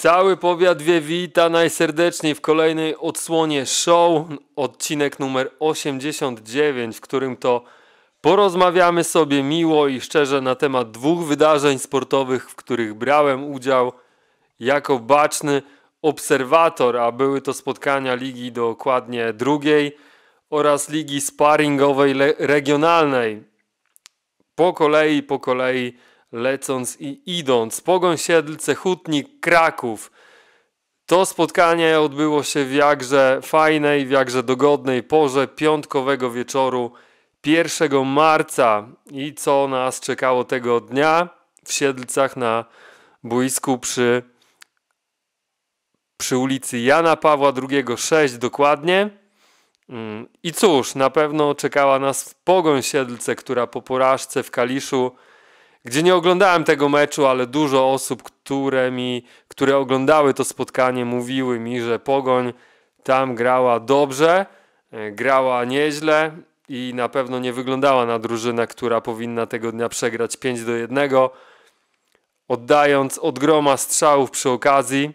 Cały powiat wie wita najserdeczniej w kolejnej odsłonie show, odcinek numer 89, w którym to porozmawiamy sobie miło i szczerze na temat dwóch wydarzeń sportowych, w których brałem udział jako baczny obserwator, a były to spotkania ligi dokładnie drugiej oraz ligi sparringowej regionalnej. Po kolei, po kolei lecąc i idąc. Pogoń Siedlce, Hutnik, Kraków. To spotkanie odbyło się w jakże fajnej, w jakże dogodnej porze piątkowego wieczoru 1 marca. I co nas czekało tego dnia? W Siedlcach na boisku przy, przy ulicy Jana Pawła II 6 dokładnie. Mm, I cóż, na pewno czekała nas pogoń Siedlce, która po porażce w Kaliszu gdzie nie oglądałem tego meczu, ale dużo osób, które, mi, które oglądały to spotkanie, mówiły mi, że Pogoń tam grała dobrze, e, grała nieźle i na pewno nie wyglądała na drużynę, która powinna tego dnia przegrać 5 do 1, oddając od groma strzałów przy okazji.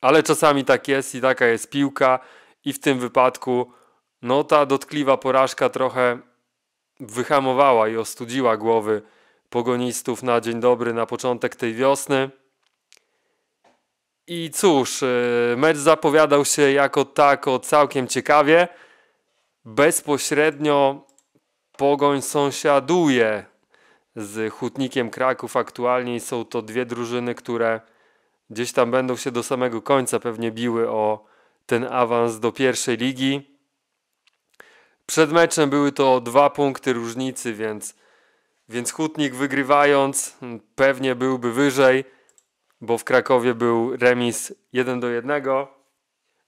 Ale czasami tak jest i taka jest piłka i w tym wypadku no ta dotkliwa porażka trochę wyhamowała i ostudziła głowy pogonistów na dzień dobry, na początek tej wiosny. I cóż, e, mecz zapowiadał się jako tako całkiem ciekawie. Bezpośrednio Pogoń sąsiaduje z Hutnikiem Kraków aktualnie są to dwie drużyny, które gdzieś tam będą się do samego końca pewnie biły o ten awans do pierwszej ligi. Przed meczem były to dwa punkty różnicy, więc więc Hutnik wygrywając pewnie byłby wyżej, bo w Krakowie był remis 1 do 1.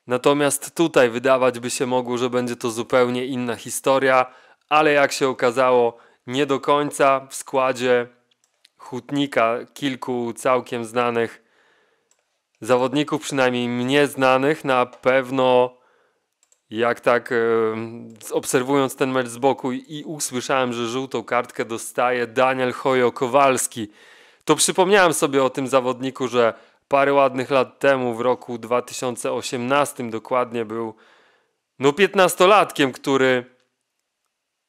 Natomiast tutaj wydawać by się mogło, że będzie to zupełnie inna historia, ale jak się okazało, nie do końca w składzie Hutnika kilku całkiem znanych zawodników, przynajmniej mnie znanych, na pewno jak tak e, obserwując ten mecz z boku i usłyszałem, że żółtą kartkę dostaje Daniel Hojo Kowalski, to przypomniałem sobie o tym zawodniku, że parę ładnych lat temu, w roku 2018 dokładnie, był no 15-latkiem, który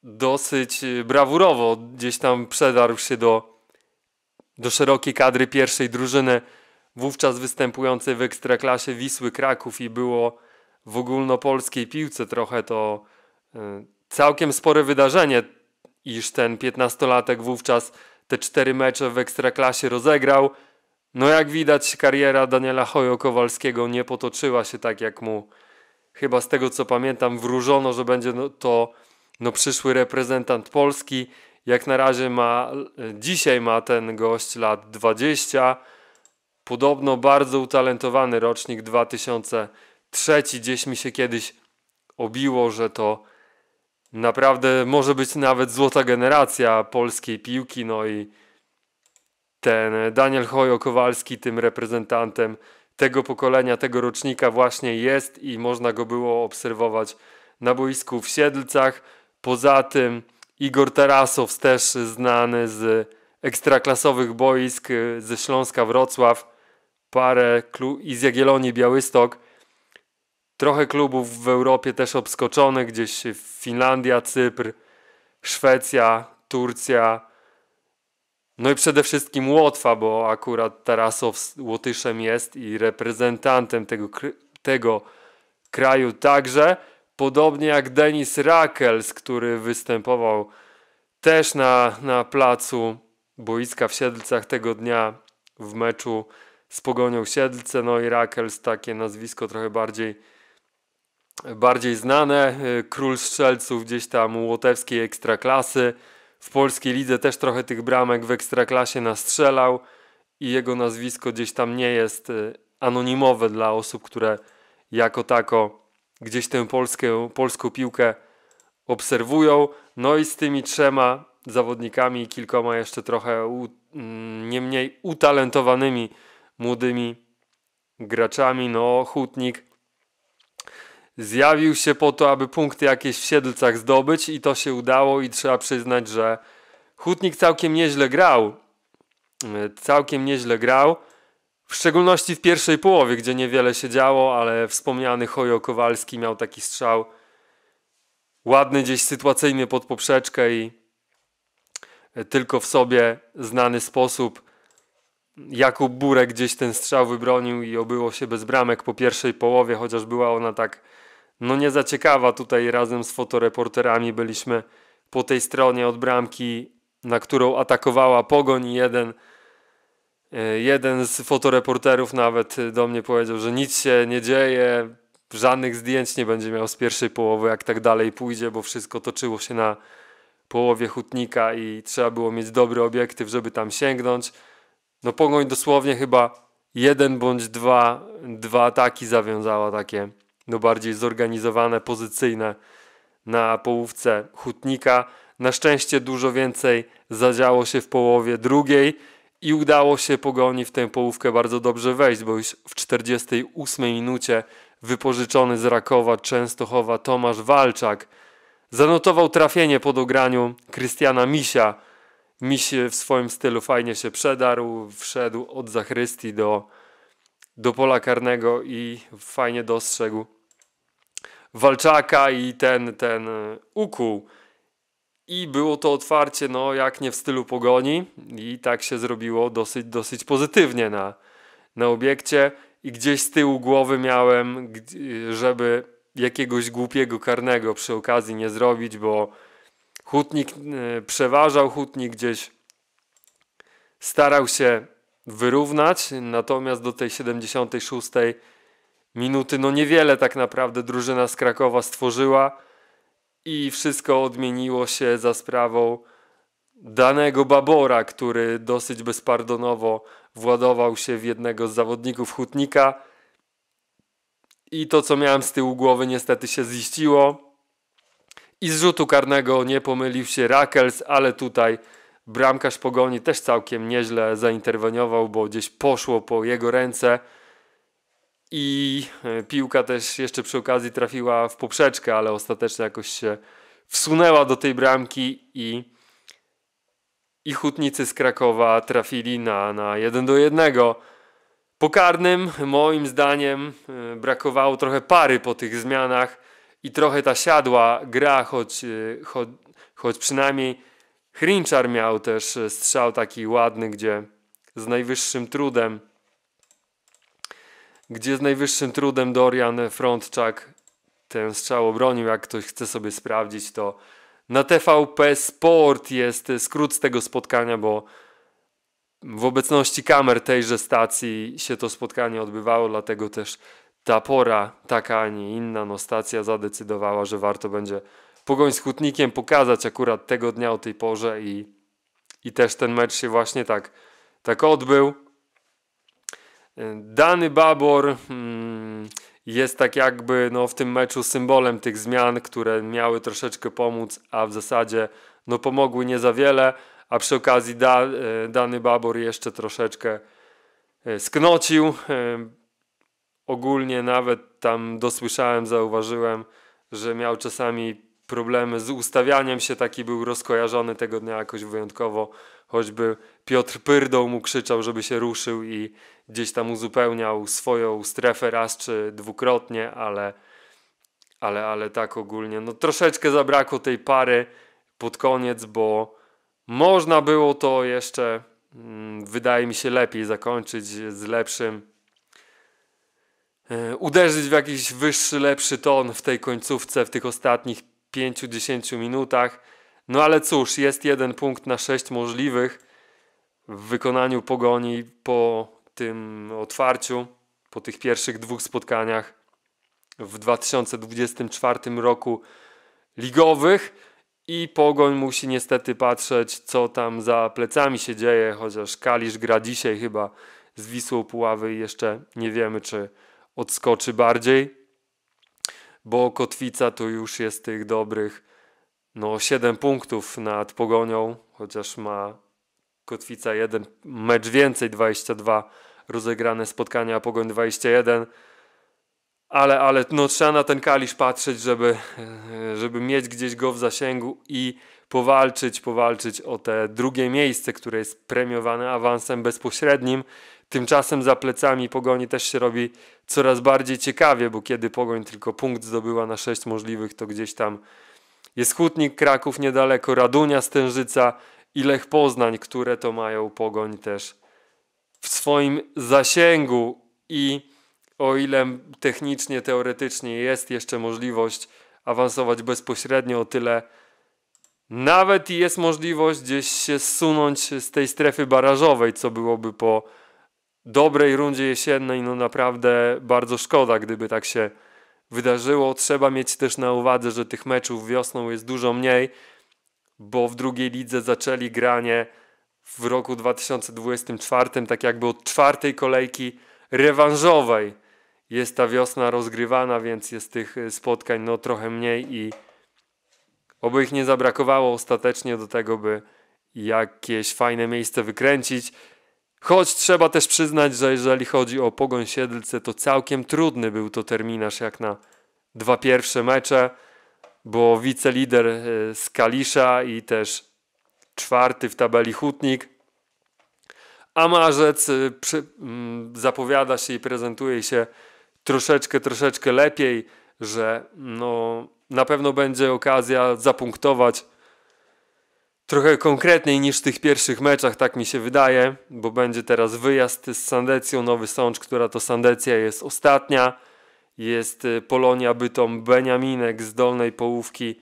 dosyć e, brawurowo gdzieś tam przedarł się do, do szerokiej kadry pierwszej drużyny, wówczas występującej w ekstraklasie Wisły Kraków i było w ogólnopolskiej piłce trochę to e, całkiem spore wydarzenie, iż ten 15-latek wówczas te cztery mecze w ekstraklasie rozegrał. No jak widać kariera Daniela Hojo-Kowalskiego nie potoczyła się tak jak mu chyba z tego co pamiętam wróżono, że będzie no, to no, przyszły reprezentant Polski. Jak na razie ma, e, dzisiaj ma ten gość lat 20. Podobno bardzo utalentowany rocznik 2000 trzeci gdzieś mi się kiedyś obiło, że to naprawdę może być nawet złota generacja polskiej piłki, no i ten Daniel Hojo Kowalski tym reprezentantem tego pokolenia, tego rocznika właśnie jest i można go było obserwować na boisku w Siedlcach. Poza tym Igor Tarasow też znany z ekstraklasowych boisk ze Śląska Wrocław, parę i z Jagiellonii Białystok Trochę klubów w Europie też obskoczonych, gdzieś Finlandia, Cypr, Szwecja, Turcja. No i przede wszystkim Łotwa, bo akurat Tarasow Łotyszem jest i reprezentantem tego, tego kraju także. Podobnie jak Denis Rakels, który występował też na, na placu boiska w Siedlcach tego dnia w meczu z Pogonią Siedlce. No i Rakels, takie nazwisko trochę bardziej bardziej znane. Y, Król strzelców gdzieś tam łotewskiej ekstraklasy. W polskiej lidze też trochę tych bramek w ekstraklasie nastrzelał i jego nazwisko gdzieś tam nie jest y, anonimowe dla osób, które jako tako gdzieś tę polskę, polską piłkę obserwują. No i z tymi trzema zawodnikami i kilkoma jeszcze trochę u, mm, nie mniej utalentowanymi młodymi graczami, no Hutnik Zjawił się po to, aby punkty jakieś w Siedlcach zdobyć i to się udało i trzeba przyznać, że Hutnik całkiem nieźle grał. E, całkiem nieźle grał. W szczególności w pierwszej połowie, gdzie niewiele się działo, ale wspomniany Hojo Kowalski miał taki strzał ładny gdzieś sytuacyjny pod poprzeczkę i e, tylko w sobie znany sposób Jakub Burek gdzieś ten strzał wybronił i obyło się bez bramek po pierwszej połowie, chociaż była ona tak no nie za ciekawa. Tutaj razem z fotoreporterami byliśmy po tej stronie od bramki, na którą atakowała Pogoń jeden, e, jeden z fotoreporterów nawet e, do mnie powiedział, że nic się nie dzieje, żadnych zdjęć nie będzie miał z pierwszej połowy, jak tak dalej pójdzie, bo wszystko toczyło się na połowie hutnika i trzeba było mieć dobry obiektyw, żeby tam sięgnąć. No Pogoń dosłownie chyba jeden bądź dwa, dwa ataki zawiązała takie no bardziej zorganizowane, pozycyjne na połówce hutnika. Na szczęście dużo więcej zadziało się w połowie drugiej i udało się pogoni w tę połówkę bardzo dobrze wejść, bo już w 48 minucie wypożyczony z Rakowa Częstochowa Tomasz Walczak zanotował trafienie pod ograniu Krystiana Misia. Miś w swoim stylu fajnie się przedarł, wszedł od zachrystii do, do pola karnego i fajnie dostrzegł Walczaka i ten, ten e, ukłuł. I było to otwarcie, no jak nie w stylu pogoni, i tak się zrobiło dosyć, dosyć pozytywnie na, na obiekcie. I gdzieś z tyłu głowy miałem, żeby jakiegoś głupiego karnego przy okazji nie zrobić, bo hutnik e, przeważał, hutnik gdzieś starał się wyrównać, natomiast do tej 76 Minuty no niewiele tak naprawdę drużyna z Krakowa stworzyła i wszystko odmieniło się za sprawą danego Babora, który dosyć bezpardonowo władował się w jednego z zawodników Hutnika. I to, co miałem z tyłu głowy, niestety się ziściło. I z rzutu karnego nie pomylił się Rakels, ale tutaj bramkarz pogoni też całkiem nieźle zainterweniował, bo gdzieś poszło po jego ręce i e, piłka też jeszcze przy okazji trafiła w poprzeczkę, ale ostatecznie jakoś się wsunęła do tej bramki i, i hutnicy z Krakowa trafili na, na 1 do 1. Po karnym, moim zdaniem, e, brakowało trochę pary po tych zmianach i trochę ta siadła gra, choć, e, choć choć przynajmniej Hrinczar miał też strzał taki ładny, gdzie z najwyższym trudem gdzie z najwyższym trudem Dorian Frontczak ten strzał obronił. Jak ktoś chce sobie sprawdzić, to na TVP Sport jest skrót z tego spotkania, bo w obecności kamer tejże stacji się to spotkanie odbywało, dlatego też ta pora, taka, a nie inna, no stacja zadecydowała, że warto będzie pogoń z hutnikiem pokazać akurat tego dnia o tej porze i, i też ten mecz się właśnie tak, tak odbył. Dany Babor mm, jest tak jakby no, w tym meczu symbolem tych zmian, które miały troszeczkę pomóc, a w zasadzie no, pomogły nie za wiele, a przy okazji da, e, dany Babor jeszcze troszeczkę e, sknocił. E, ogólnie nawet tam dosłyszałem, zauważyłem, że miał czasami problemy z ustawianiem się, taki był rozkojarzony tego dnia jakoś wyjątkowo Choćby Piotr Pyrdą mu krzyczał, żeby się ruszył i gdzieś tam uzupełniał swoją strefę raz czy dwukrotnie, ale, ale, ale tak ogólnie. No troszeczkę zabrakło tej pary pod koniec, bo można było to jeszcze, mm, wydaje mi się, lepiej zakończyć z lepszym. E, uderzyć w jakiś wyższy, lepszy ton w tej końcówce, w tych ostatnich 5-10 minutach no ale cóż, jest jeden punkt na sześć możliwych w wykonaniu pogoni po tym otwarciu, po tych pierwszych dwóch spotkaniach w 2024 roku ligowych. I pogoń musi niestety patrzeć, co tam za plecami się dzieje, chociaż Kalisz gra dzisiaj chyba z Wisłą Puławy i jeszcze nie wiemy, czy odskoczy bardziej, bo Kotwica to już jest tych dobrych no 7 punktów nad Pogonią, chociaż ma Kotwica jeden mecz więcej, 22 rozegrane spotkania, a Pogoń 21. Ale, ale no, trzeba na ten kalisz patrzeć, żeby, e, żeby mieć gdzieś go w zasięgu i powalczyć, powalczyć o te drugie miejsce, które jest premiowane awansem bezpośrednim. Tymczasem za plecami Pogoni też się robi coraz bardziej ciekawie, bo kiedy Pogoń tylko punkt zdobyła na 6 możliwych, to gdzieś tam jest Hutnik, Kraków niedaleko, Radunia, Stężyca i Lech Poznań, które to mają pogoń też w swoim zasięgu i o ile technicznie, teoretycznie jest jeszcze możliwość awansować bezpośrednio, o tyle nawet jest możliwość gdzieś się zsunąć z tej strefy barażowej, co byłoby po dobrej rundzie jesiennej, no naprawdę bardzo szkoda, gdyby tak się wydarzyło. Trzeba mieć też na uwadze, że tych meczów wiosną jest dużo mniej, bo w drugiej lidze zaczęli granie w roku 2024, tak jakby od czwartej kolejki rewanżowej jest ta wiosna rozgrywana, więc jest tych y, spotkań no trochę mniej i oby ich nie zabrakowało ostatecznie do tego, by jakieś fajne miejsce wykręcić. Choć trzeba też przyznać, że jeżeli chodzi o pogoń siedlce, to całkiem trudny był to terminarz jak na dwa pierwsze mecze, bo wicelider e, z Kalisza i też czwarty w tabeli Hutnik. A Marzec e, mm, zapowiada się i prezentuje się troszeczkę, troszeczkę lepiej, że no, na pewno będzie okazja zapunktować trochę konkretniej niż w tych pierwszych meczach, tak mi się wydaje, bo będzie teraz wyjazd z Sandecją, Nowy Sącz, która to Sandecja jest ostatnia. Jest y, Polonia Bytom, Beniaminek z dolnej połówki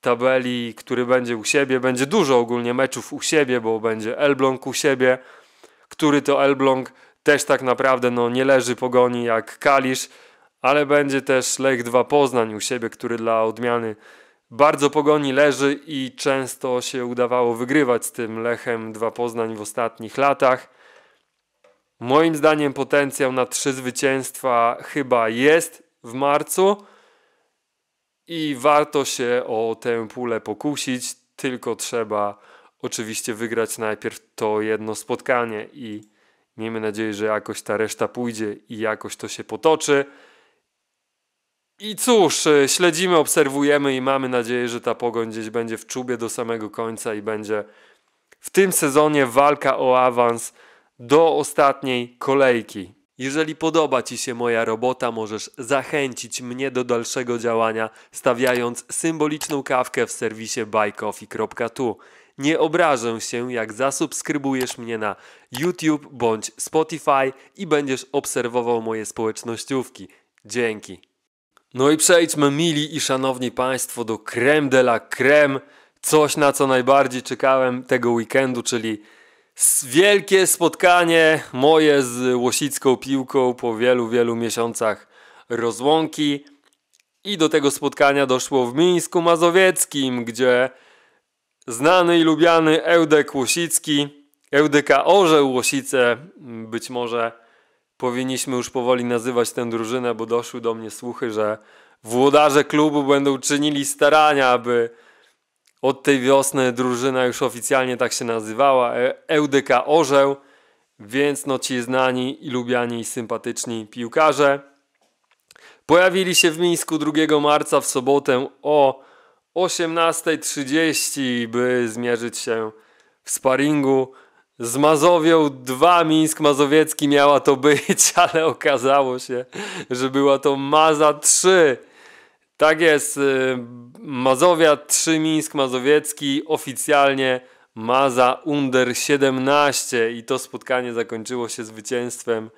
tabeli, który będzie u siebie. Będzie dużo ogólnie meczów u siebie, bo będzie Elbląg u siebie, który to Elbląg też tak naprawdę no, nie leży pogoni jak Kalisz, ale będzie też Lech 2 Poznań u siebie, który dla odmiany bardzo pogoni leży i często się udawało wygrywać z tym Lechem dwa Poznań w ostatnich latach. Moim zdaniem potencjał na trzy zwycięstwa chyba jest w marcu i warto się o tę pulę pokusić, tylko trzeba oczywiście wygrać najpierw to jedno spotkanie i miejmy nadzieję, że jakoś ta reszta pójdzie i jakoś to się potoczy. I cóż, e, śledzimy, obserwujemy i mamy nadzieję, że ta pogoń gdzieś będzie w czubie do samego końca i będzie w tym sezonie walka o awans do ostatniej kolejki. Jeżeli podoba Ci się moja robota, możesz zachęcić mnie do dalszego działania, stawiając symboliczną kawkę w serwisie buycoffee.tu. Nie obrażę się, jak zasubskrybujesz mnie na YouTube bądź Spotify i będziesz obserwował moje społecznościówki. Dzięki. No i przejdźmy, mili i szanowni Państwo, do creme de la creme. Coś, na co najbardziej czekałem tego weekendu, czyli wielkie spotkanie moje z łosicką piłką po wielu, wielu miesiącach rozłąki. I do tego spotkania doszło w Mińsku Mazowieckim, gdzie znany i lubiany Eudek Łosicki, Eudeka Orzeł Łosice, być może powinniśmy już powoli nazywać tę drużynę, bo doszły do mnie słuchy, że włodarze klubu będą czynili starania, aby od tej wiosny drużyna już oficjalnie tak się nazywała, EUDK Orzeł, więc no ci znani i lubiani i sympatyczni piłkarze pojawili się w Mińsku 2 marca w sobotę o 18.30, by zmierzyć się w sparingu z Mazowią 2 Mińsk Mazowiecki miała to być, ale okazało się, że była to Maza 3. Tak jest, y, Mazowia 3 Mińsk Mazowiecki oficjalnie Maza Under 17 i to spotkanie zakończyło się zwycięstwem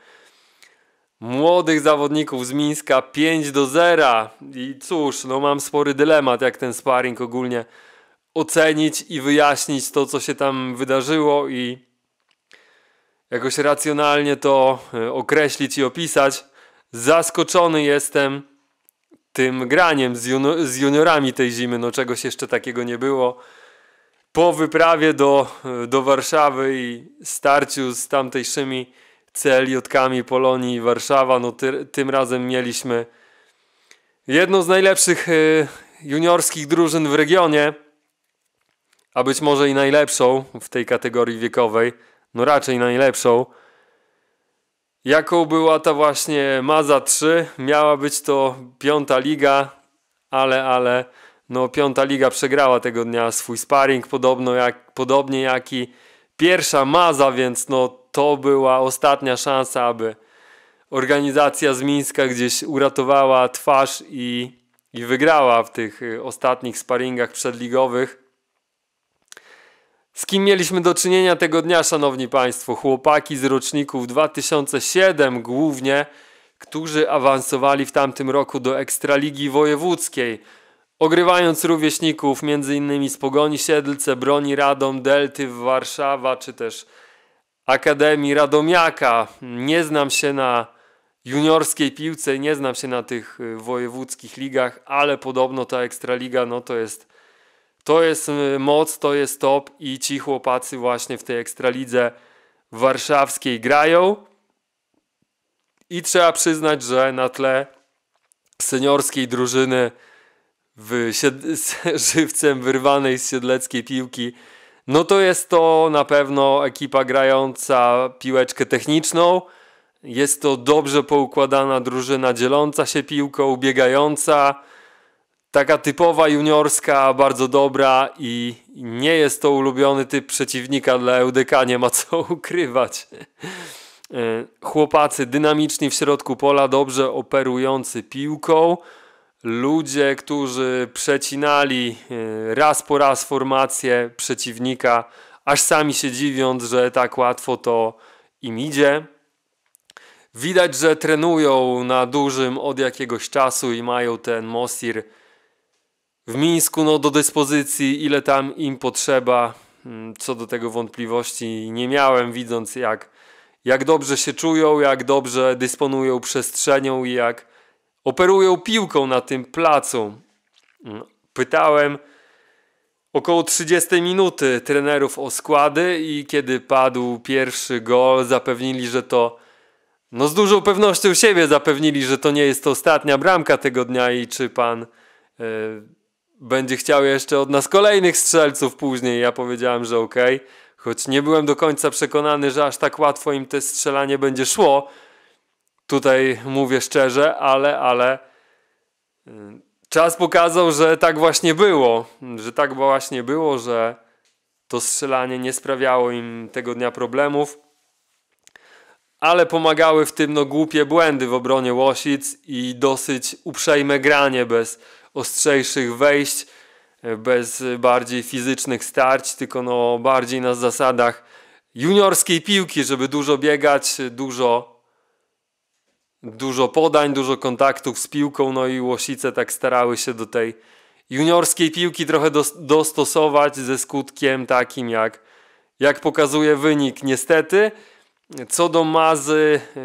młodych zawodników z Mińska 5 do 0 i cóż, no mam spory dylemat jak ten sparring ogólnie ocenić i wyjaśnić to, co się tam wydarzyło i jakoś racjonalnie to e, określić i opisać. Zaskoczony jestem tym graniem z, junior z juniorami tej zimy, no czegoś jeszcze takiego nie było. Po wyprawie do, e, do Warszawy i starciu z tamtejszymi clj Polonii i Warszawa, no ty, tym razem mieliśmy jedną z najlepszych e, juniorskich drużyn w regionie, a być może i najlepszą w tej kategorii wiekowej no raczej najlepszą. Jaką była ta właśnie Maza 3? Miała być to piąta liga, ale, ale, no piąta liga przegrała tego dnia swój sparring, podobno jak, podobnie jak i pierwsza Maza, więc no to była ostatnia szansa, aby organizacja z Mińska gdzieś uratowała twarz i, i wygrała w tych y, ostatnich sparingach przedligowych. Z kim mieliśmy do czynienia tego dnia, szanowni państwo? Chłopaki z roczników 2007 głównie, którzy awansowali w tamtym roku do Ekstraligi Wojewódzkiej, ogrywając rówieśników m.in. z Pogoni Siedlce, Broni Radom, Delty w Warszawa, czy też Akademii Radomiaka. Nie znam się na juniorskiej piłce, nie znam się na tych y, wojewódzkich ligach, ale podobno ta Ekstraliga no to jest to jest y, moc, to jest top i ci chłopacy właśnie w tej ekstralidze warszawskiej grają. I trzeba przyznać, że na tle seniorskiej drużyny w żywcem wyrwanej z siedleckiej piłki, no to jest to na pewno ekipa grająca piłeczkę techniczną. Jest to dobrze poukładana drużyna dzieląca się piłką, ubiegająca taka typowa juniorska, bardzo dobra i nie jest to ulubiony typ przeciwnika dla EUDK, nie ma co ukrywać. E, chłopacy dynamiczni w środku pola, dobrze operujący piłką. Ludzie, którzy przecinali e, raz po raz formację przeciwnika, aż sami się dziwiąc, że tak łatwo to im idzie. Widać, że trenują na dużym od jakiegoś czasu i mają ten Mosir w Mińsku no, do dyspozycji ile tam im potrzeba. Mm, co do tego wątpliwości nie miałem, widząc jak, jak dobrze się czują, jak dobrze dysponują przestrzenią i jak operują piłką na tym placu. Mm, pytałem około 30 minuty trenerów o składy i kiedy padł pierwszy gol, zapewnili, że to no z dużą pewnością siebie zapewnili, że to nie jest to ostatnia bramka tego dnia i czy pan y, będzie chciał jeszcze od nas kolejnych strzelców później. Ja powiedziałem, że okej, okay, choć nie byłem do końca przekonany, że aż tak łatwo im te strzelanie będzie szło. Tutaj mówię szczerze, ale, ale y, czas pokazał, że tak właśnie było, że tak właśnie było, że to strzelanie nie sprawiało im tego dnia problemów. Ale pomagały w tym no głupie błędy w obronie Łosic i dosyć uprzejme granie bez ostrzejszych wejść, e, bez bardziej fizycznych starć, tylko no bardziej na zasadach juniorskiej piłki, żeby dużo biegać, dużo, dużo podań, dużo kontaktów z piłką. No i Łosice tak starały się do tej juniorskiej piłki trochę dostosować ze skutkiem takim jak, jak pokazuje wynik. Niestety, co do Mazy, e,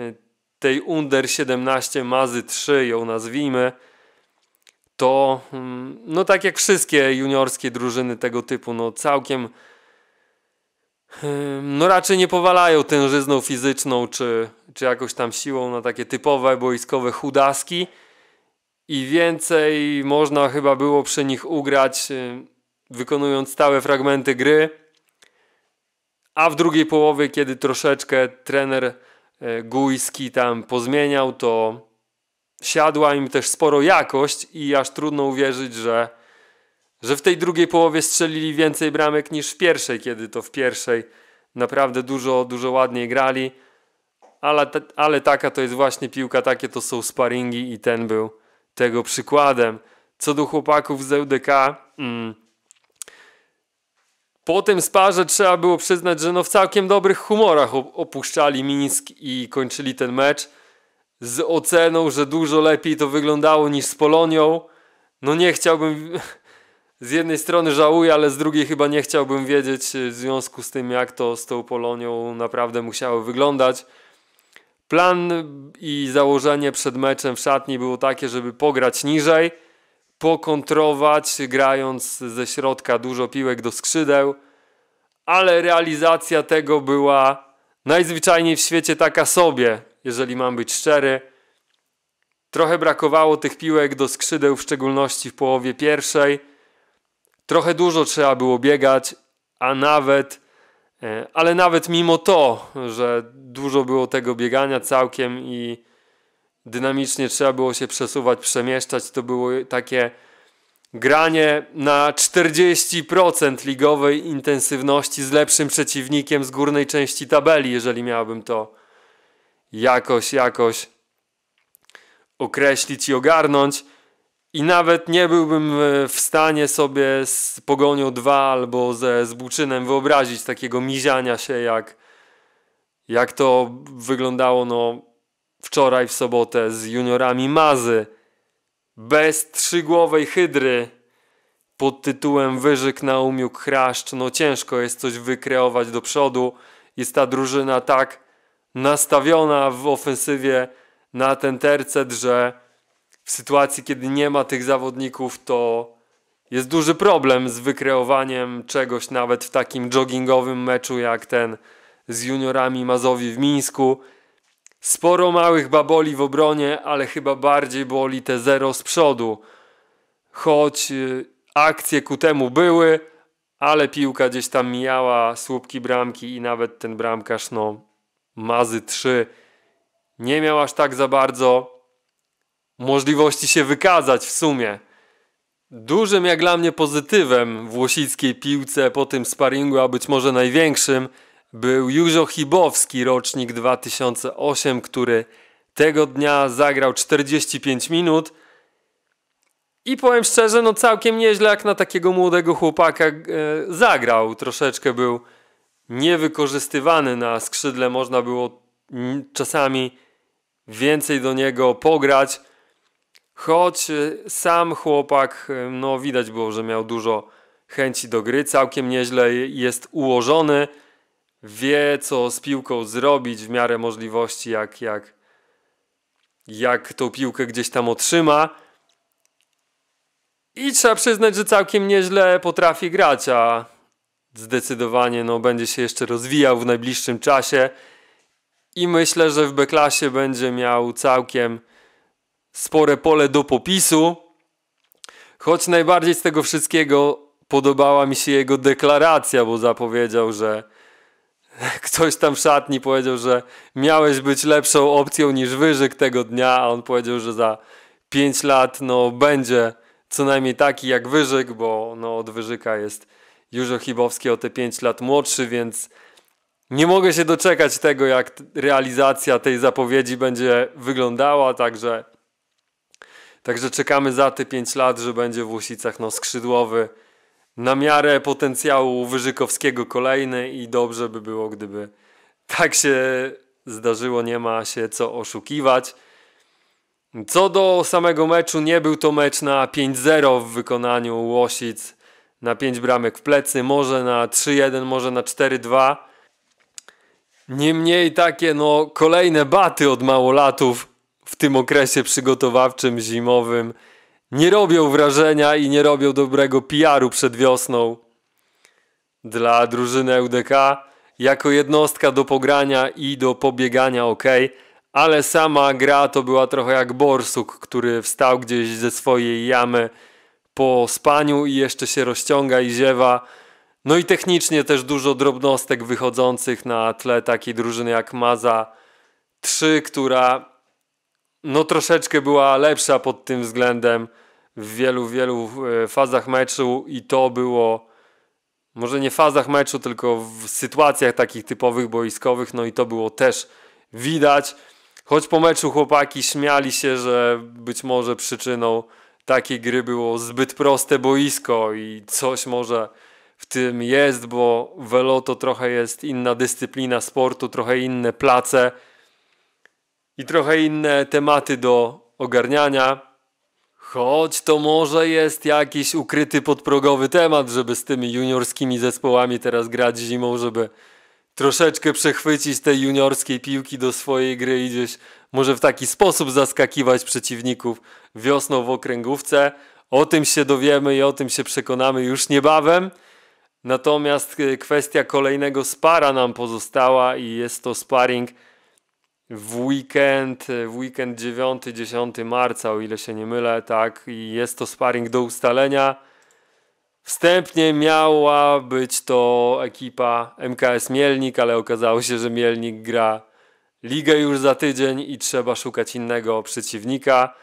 tej Under 17, Mazy 3 ją nazwijmy, to mm, no tak jak wszystkie juniorskie drużyny tego typu, no całkiem hmm, no raczej nie powalają tężyzną fizyczną czy, czy jakoś tam siłą na takie typowe boiskowe chudaski i więcej można chyba było przy nich ugrać hmm, wykonując stałe fragmenty gry a w drugiej połowie kiedy troszeczkę trener e, Gujski tam pozmieniał to siadła im też sporo jakość i aż trudno uwierzyć, że, że w tej drugiej połowie strzelili więcej bramek niż w pierwszej, kiedy to w pierwszej naprawdę dużo, dużo ładniej grali. Ale, ale taka to jest właśnie piłka, takie to są sparingi i ten był tego przykładem. Co do chłopaków z LDK, e mm, po tym sparze trzeba było przyznać, że no w całkiem dobrych humorach opuszczali Mińsk i kończyli ten mecz z oceną, że dużo lepiej to wyglądało niż z Polonią. No nie chciałbym, z jednej strony żałuję, ale z drugiej chyba nie chciałbym wiedzieć y, w związku z tym, jak to z tą Polonią naprawdę musiało wyglądać. Plan i założenie przed meczem w szatni było takie, żeby pograć niżej, pokontrować, grając ze środka dużo piłek do skrzydeł, ale realizacja tego była najzwyczajniej w świecie taka sobie jeżeli mam być szczery. Trochę brakowało tych piłek do skrzydeł, w szczególności w połowie pierwszej. Trochę dużo trzeba było biegać, a nawet, e, ale nawet mimo to, że dużo było tego biegania całkiem i dynamicznie trzeba było się przesuwać, przemieszczać, to było takie granie na 40% ligowej intensywności z lepszym przeciwnikiem z górnej części tabeli, jeżeli miałbym to jakoś, jakoś określić i ogarnąć. I nawet nie byłbym w stanie sobie z Pogonią 2 albo ze Zbuczynem wyobrazić takiego miziania się, jak, jak to wyglądało no, wczoraj w sobotę z juniorami Mazy. Bez trzygłowej hydry pod tytułem Wyżyk na umiuk chraszcz, no ciężko jest coś wykreować do przodu. Jest ta drużyna tak nastawiona w ofensywie na ten tercet, że w sytuacji, kiedy nie ma tych zawodników, to jest duży problem z wykreowaniem czegoś nawet w takim joggingowym meczu jak ten z juniorami Mazowi w Mińsku. Sporo małych baboli w obronie, ale chyba bardziej boli te zero z przodu. Choć y, akcje ku temu były, ale piłka gdzieś tam mijała słupki bramki i nawet ten bramkarz no, Mazy 3 nie miał aż tak za bardzo możliwości się wykazać w sumie. Dużym jak dla mnie pozytywem w łosickiej piłce po tym sparingu, a być może największym, był Józio Hibowski, rocznik 2008, który tego dnia zagrał 45 minut i powiem szczerze, no całkiem nieźle jak na takiego młodego chłopaka e, zagrał. Troszeczkę był niewykorzystywany na skrzydle, można było czasami więcej do niego pograć. Choć y, sam chłopak, y, no widać było, że miał dużo chęci do gry, całkiem nieźle jest ułożony, wie co z piłką zrobić w miarę możliwości, jak, jak, jak tą piłkę gdzieś tam otrzyma. I trzeba przyznać, że całkiem nieźle potrafi grać, a zdecydowanie no, będzie się jeszcze rozwijał w najbliższym czasie i myślę, że w B-klasie będzie miał całkiem spore pole do popisu. Choć najbardziej z tego wszystkiego podobała mi się jego deklaracja, bo zapowiedział, że ktoś tam w szatni powiedział, że miałeś być lepszą opcją niż wyżyk tego dnia, a on powiedział, że za 5 lat no, będzie co najmniej taki jak wyżyk, bo no, od wyżyka jest Józio Chibowski o te 5 lat młodszy, więc nie mogę się doczekać tego, jak realizacja tej zapowiedzi będzie wyglądała, także, także czekamy za te 5 lat, że będzie w Łusicach no, skrzydłowy na miarę potencjału Wyżykowskiego kolejny i dobrze by było, gdyby tak się zdarzyło, nie ma się co oszukiwać. Co do samego meczu, nie był to mecz na 5-0 w wykonaniu Łosic na 5 bramek w plecy, może na 3-1, może na 4-2. Niemniej takie no kolejne baty od małolatów w tym okresie przygotowawczym zimowym nie robią wrażenia i nie robią dobrego PR-u przed wiosną dla drużyny UDK. jako jednostka do pogrania i do pobiegania ok, ale sama gra to była trochę jak borsuk, który wstał gdzieś ze swojej jamy po spaniu i jeszcze się rozciąga i ziewa. No i technicznie też dużo drobnostek wychodzących na tle takiej drużyny jak Maza 3, która no troszeczkę była lepsza pod tym względem w wielu, wielu e, fazach meczu i to było może nie fazach meczu, tylko w sytuacjach takich typowych boiskowych, no i to było też widać. Choć po meczu chłopaki śmiali się, że być może przyczyną takiej gry było zbyt proste boisko i coś może w tym jest, bo velo to trochę jest inna dyscyplina sportu, trochę inne place i trochę inne tematy do ogarniania. Choć to może jest jakiś ukryty podprogowy temat, żeby z tymi juniorskimi zespołami teraz grać zimą, żeby troszeczkę przechwycić tej juniorskiej piłki do swojej gry i gdzieś może w taki sposób zaskakiwać przeciwników wiosną w okręgówce. O tym się dowiemy i o tym się przekonamy już niebawem. Natomiast y, kwestia kolejnego spara nam pozostała i jest to sparring w weekend, y, w weekend 9-10 marca, o ile się nie mylę, tak, i jest to sparring do ustalenia. Wstępnie miała być to ekipa MKS Mielnik, ale okazało się, że Mielnik gra Ligę już za tydzień i trzeba szukać innego przeciwnika.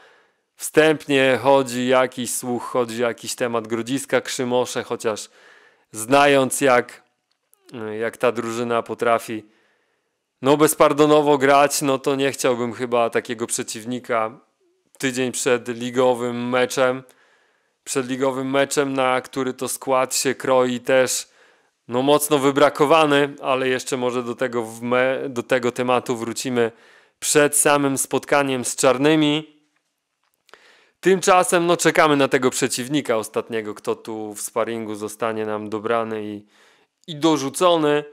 Wstępnie chodzi jakiś słuch, chodzi jakiś temat Grodziska, Krzymosze, chociaż znając jak, jak ta drużyna potrafi no bezpardonowo grać, no to nie chciałbym chyba takiego przeciwnika tydzień przed ligowym meczem, przed ligowym meczem, na który to skład się kroi też no mocno wybrakowany, ale jeszcze może do tego, me, do tego tematu wrócimy przed samym spotkaniem z czarnymi. Tymczasem no, czekamy na tego przeciwnika ostatniego, kto tu w sparingu zostanie nam dobrany i, i dorzucony.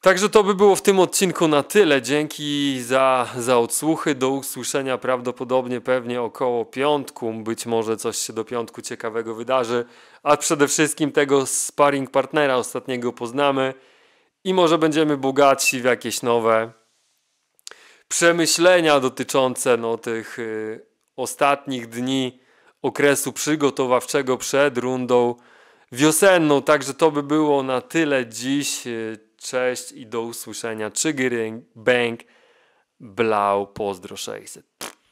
Także to by było w tym odcinku na tyle. Dzięki za, za odsłuchy. Do usłyszenia prawdopodobnie pewnie około piątku. Być może coś się do piątku ciekawego wydarzy. A przede wszystkim tego sparring partnera ostatniego poznamy i może będziemy bogatsi w jakieś nowe przemyślenia dotyczące no, tych y, ostatnich dni okresu przygotowawczego przed rundą wiosenną. Także to by było na tyle dziś. Y, Cześć i do usłyszenia. Czygiryng, bang, blau, pozdro 600.